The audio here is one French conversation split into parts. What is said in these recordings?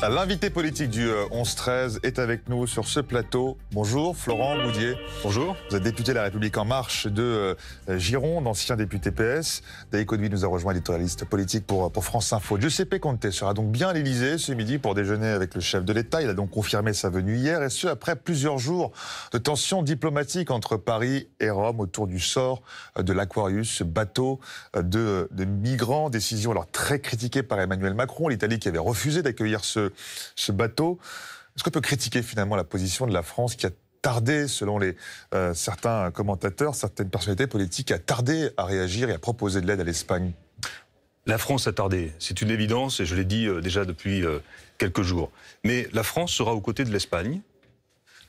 L'invité politique du 11-13 euh, est avec nous sur ce plateau. Bonjour Florent Boudier. Bonjour. Vous êtes député de La République En Marche de euh, Gironde, ancien député PS. Daïko Duy nous a rejoint, éditorialiste politique pour, euh, pour France Info. Giuseppe Conte sera donc bien à l'Elysée ce midi pour déjeuner avec le chef de l'État. Il a donc confirmé sa venue hier, et ce après plusieurs jours de tensions diplomatiques entre Paris et Rome autour du sort de l'Aquarius, ce bateau de, de migrants. Décision alors très critiquée par Emmanuel Macron, l'Italie qui avait refusé d'accueillir ce ce, bateau. Est-ce qu'on peut critiquer finalement la position de la France qui a tardé, selon les, euh, certains commentateurs, certaines personnalités politiques, a tardé à réagir et à proposer de l'aide à l'Espagne la France a tardé, c'est une évidence, et je l'ai dit euh, déjà depuis euh, quelques jours. Mais la France sera aux côtés de l'Espagne,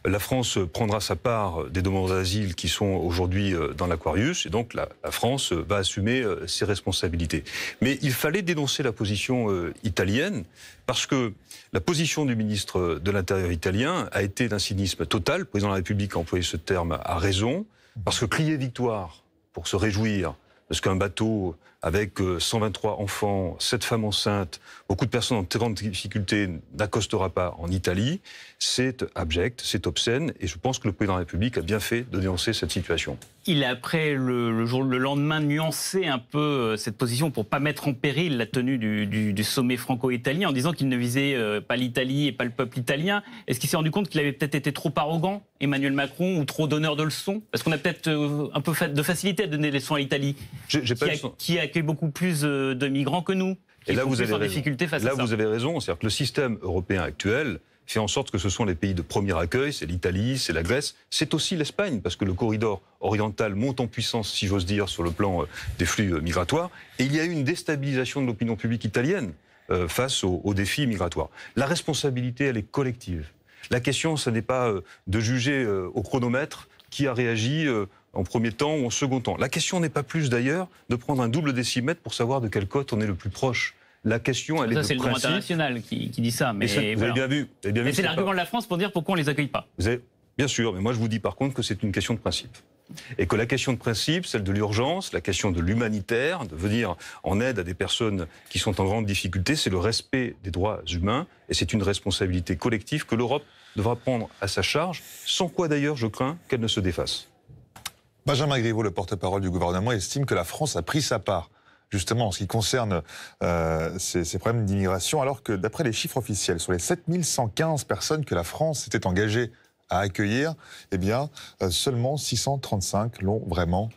la France prendra sa part des demandes d'asile qui sont aujourd'hui euh, dans l'Aquarius, et donc la, France va assumer euh, ses responsabilités. Mais il fallait dénoncer la position euh, italienne, parce que la position du ministre de l'Intérieur italien a été d'un cynisme total. Le président de la République a employé ce terme à raison, parce que crier victoire pour se réjouir ce qu'un bateau avec 123 euh, enfants, 7 femmes enceintes, beaucoup de personnes en très grande difficulté n'accostera pas en Italie, c'est abject, c'est obscène, et je pense que le président de la République a bien fait de nuancer cette situation. Il a après le, lendemain nuancé un peu euh, cette position pour pas mettre en péril la tenue du, sommet franco-italien en disant qu'il ne visait euh, pas l'Italie et pas le peuple italien. Est-ce qu'il s'est rendu compte qu'il avait peut-être été trop arrogant, Emmanuel Macron, ou trop donneur de leçons Parce qu'on a peut-être un peu de facilité à donner des leçons à l'Italie, qui a accueille beaucoup plus euh, de migrants que nous. et là, vous avez, là vous avez raison. C'est-à-dire que le système européen actuel fait en sorte que ce sont les pays de premier accueil, c'est l'Italie, c'est la Grèce, c'est aussi l'Espagne, parce que le corridor oriental monte en puissance, si j'ose dire, sur le plan euh, des flux euh, migratoires. Et il y a eu une déstabilisation de l'opinion publique italienne face aux, aux défis migratoires. La responsabilité, elle est collective. La question, ce n'est pas de juger au chronomètre qui a réagi en premier temps ou en second temps. La question n'est pas plus d'ailleurs de prendre un double décimètre pour savoir de quelle côte on est le plus proche. La question, elle ça, est, C'est le droit international qui, dit ça, mais vous avez vu. c'est l'argument de la France pour dire pourquoi on les accueille pas. bien sûr, mais moi je vous dis par contre que c'est une question de principe et que la question de principe, celle de l'urgence, la question de l'humanitaire, de venir en aide à des personnes qui sont en grande difficulté, c'est le respect des droits humains et c'est une responsabilité collective que l'Europe devra prendre à sa charge, sans quoi d'ailleurs je crains qu'elle ne se défasse. Benjamin Griveaux, le porte-parole du gouvernement, estime que la France a pris sa part justement en ce qui concerne euh, ces, problèmes d'immigration, alors que d'après les chiffres officiels, sur les 7115 personnes que la France s'était engagée à accueillir, eh bien, euh, seulement 635 l'ont vraiment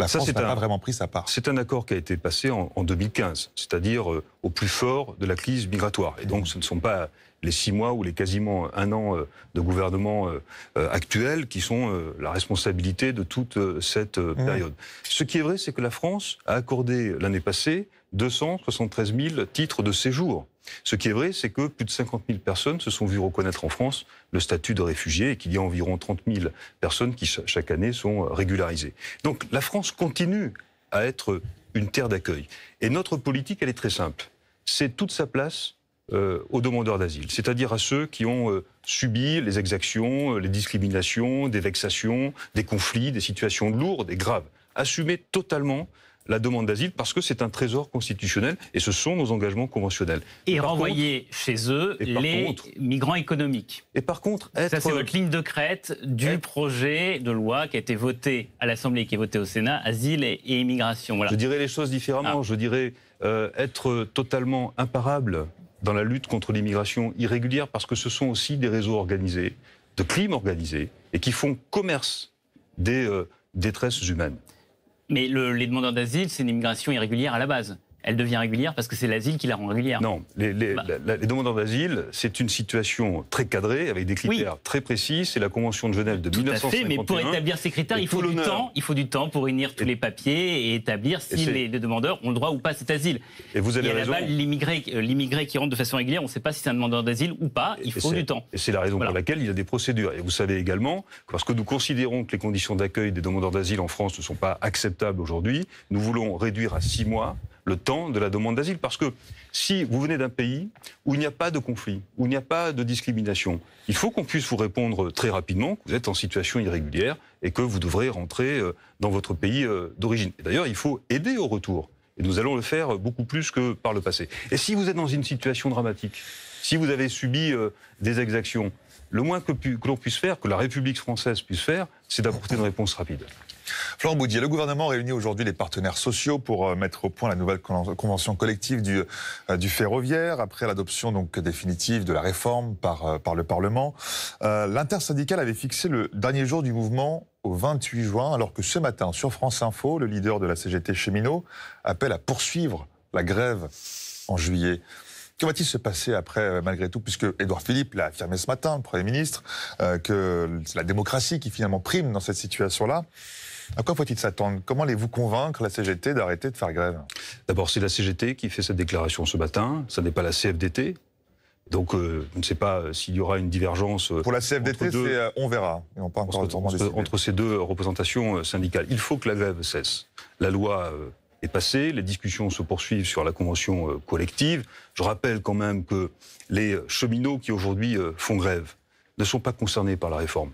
la Ça, France n'a pas vraiment pris sa part. C'est un accord qui a été passé en, 2015, c'est-à-dire euh, au plus fort de la crise migratoire. Et donc, ce ne sont pas les six mois ou les quasiment un an euh, de gouvernement euh, actuel qui sont la responsabilité de toute cette mmh. période. Ce qui est vrai, c'est que la France a accordé l'année passée 273 000 titres de séjour ce qui est vrai, c'est que plus de 50 000 personnes se sont vues reconnaître en France le statut de réfugié et qu'il y a environ 30 000 personnes qui, chaque année, sont euh, régularisées. Donc la France continue à être une terre d'accueil. Et notre politique, elle est très simple. C'est toute sa place euh, aux demandeurs d'asile, c'est-à-dire à ceux qui ont euh, subi les exactions, les discriminations, des vexations, des conflits, des situations lourdes et graves. Assumer totalement la demande d'asile parce que c'est un trésor constitutionnel et ce sont nos engagements conventionnels. Et, renvoyer chez eux les migrants économiques. Et par contre, ça c'est votre ligne de crête du projet de loi qui a été voté à l'Assemblée et qui est voté au Sénat, asile et, immigration. Voilà. Je dirais les choses différemment. Ah. Je dirais euh, être totalement imparable dans la lutte contre l'immigration irrégulière parce que ce sont aussi des réseaux organisés, de crimes organisés et qui font commerce des euh, détresses humaines. Mais les demandeurs d'asile, c'est une immigration irrégulière à la base elle devient régulière parce que c'est l'asile qui la rend régulière. Non, les, bah. demandeurs d'asile, c'est une situation très cadrée, avec des critères très précis. C'est la Convention de Genève de 1951. Tout fait, mais pour établir ces critères, il faut, du temps, il faut du temps pour réunir tous les papiers et établir si les, demandeurs ont le droit ou pas à cet asile. Et vous avez et euh, l'immigré qui rentre de façon régulière, on ne sait pas si c'est un demandeur d'asile ou pas, il faut du temps. Et c'est la raison pour laquelle il y a des procédures. Et vous savez également, parce que nous considérons que les conditions d'accueil des demandeurs d'asile en France ne sont pas acceptables aujourd'hui, nous voulons réduire à six mois le temps de la demande d'asile. Parce que si vous venez d'un pays où il n'y a pas de conflit, où il n'y a pas de discrimination, il faut qu'on puisse vous répondre très rapidement que vous êtes en situation irrégulière et que vous devrez rentrer euh, dans votre pays euh, d'origine. D'ailleurs, il faut aider au retour. Et nous allons le faire euh, beaucoup plus que par le passé. Et si vous êtes dans une situation dramatique, si vous avez subi des exactions, le moins que, l'on puisse faire, que la République française puisse faire, c'est d'apporter une réponse rapide. Florent Boudier, le gouvernement réunit aujourd'hui les partenaires sociaux pour euh, mettre au point la nouvelle convention collective du, euh, du ferroviaire après l'adoption donc définitive de la réforme par, euh, par le Parlement. L'intersyndicale avait fixé le dernier jour du mouvement au 28 juin, alors que ce matin, sur France Info, le leader de la CGT Cheminot appelle à poursuivre la grève en juillet. Que va-t-il se passer après, euh, malgré tout, puisque Édouard Philippe l'a affirmé ce matin, le Premier ministre, euh, que c'est la démocratie qui finalement prime dans cette situation-là. À quoi faut-il s'attendre Comment allez-vous convaincre la CGT d'arrêter de faire grève D'abord, c'est la CGT qui fait cette déclaration ce matin, ça n'est pas la CFDT. Donc, euh, je ne sais pas s'il y aura une divergence. Pour la CFDT, on verra. Et on entre, entre, ces deux représentations syndicales. Il faut que la grève cesse. La loi est passé. Les discussions se poursuivent sur la convention euh, collective. Je rappelle quand même que les euh, cheminots qui aujourd'hui euh, font grève ne sont pas concernés par la réforme.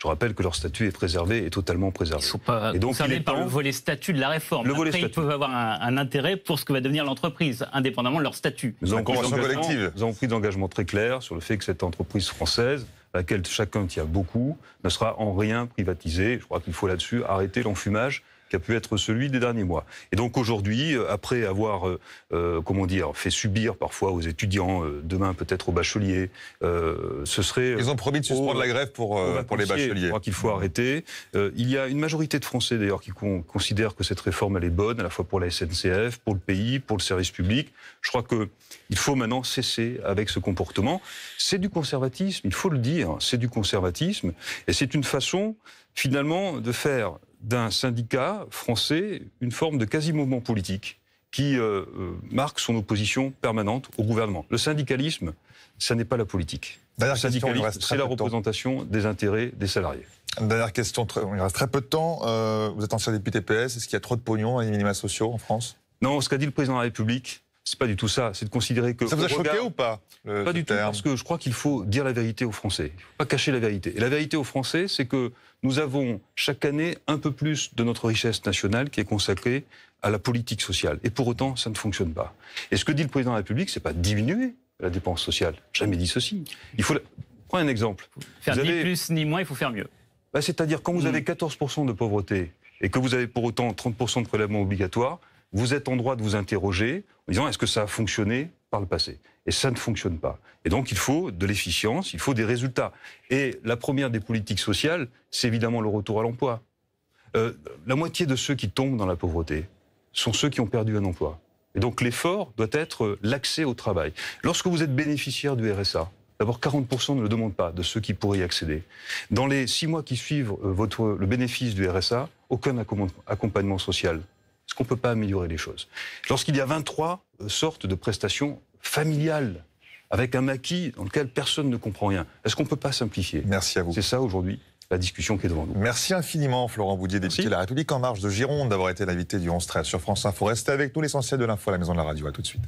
Je rappelle que leur statut est préservé, et totalement préservé. Ils ne sont pas concernés par le volet statut de la réforme. Le Après, ils peuvent avoir un, intérêt pour ce que va devenir l'entreprise, indépendamment de leur statut. Nous avons, pris collective. nous pris d'engagement très clair sur le fait que cette entreprise française, à laquelle chacun tient beaucoup, ne sera en rien privatisée. Je crois qu'il faut là-dessus arrêter l'enfumage a pu être celui des derniers mois. Et donc aujourd'hui, euh, après avoir, euh, euh, comment dire, fait subir parfois aux étudiants, demain peut-être aux bacheliers, ce serait... Ils ont promis de suspendre la grève pour, pour les bacheliers. Je crois qu'il faut arrêter. il y a une majorité de Français d'ailleurs qui considèrent que cette réforme, elle est bonne, à la fois pour la SNCF, pour le pays, pour le service public. Je crois qu'il faut maintenant cesser avec ce comportement. C'est du conservatisme, il faut le dire, c'est du conservatisme. Et c'est une façon finalement de faire d'un syndicat français une forme de quasi-mouvement politique qui euh, euh, marque son opposition permanente au gouvernement. Le syndicalisme, ça n'est pas la politique. Dernière le syndicalisme, c'est la représentation des intérêts des salariés. Dernière question, il reste très peu de temps. Euh, vous êtes ancien député PS, est-ce qu'il y a trop de pognon à les minima sociaux en France Non, ce qu'a dit le président de la République, c'est pas du tout ça. C'est de considérer que. Ça vous a choqué ou pas Pas du tout, parce que je crois qu'il faut dire la vérité aux Français. Il faut pas cacher la vérité. Et la vérité aux Français, c'est que nous avons chaque année un peu plus de notre richesse nationale qui est consacrée à la politique sociale. Et pour autant, ça ne fonctionne pas. Et ce que dit le président de la République, c'est pas diminuer la dépense sociale. Jamais dit ceci. Il faut. Prends un exemple. Faire ni plus ni moins, il faut faire mieux. Bah, c'est-à-dire quand vous mm. avez 14% de pauvreté et que vous avez pour autant 30% de prélèvements obligatoires, vous êtes en droit de vous interroger en disant est-ce que ça a fonctionné par le passé Et ça ne fonctionne pas. Et donc il faut de l'efficience, il faut des résultats. Et la première des politiques sociales, c'est évidemment le retour à l'emploi. Euh, la moitié de ceux qui tombent dans la pauvreté sont ceux qui ont perdu un emploi. Et donc l'effort doit être l'accès au travail. Lorsque vous êtes bénéficiaire du RSA, D'abord, 40% ne le demandent pas de ceux qui pourraient y accéder. Dans les six mois qui suivent euh, votre, le bénéfice du RSA, aucun accompagnement social est-ce qu'on ne peut pas améliorer les choses Lorsqu'il y a 23 euh, sortes de prestations familiales, avec un maquis dans lequel personne ne comprend rien, est-ce qu'on ne peut pas simplifier Merci à vous. C'est ça aujourd'hui la discussion qui est devant nous. Merci infiniment, Florent Boudier, député de la République En Marche de Gironde, d'avoir été l'invité du 11-13 sur France Info. Restez avec nous, l'essentiel de l'info à la Maison de la Radio. À tout de suite.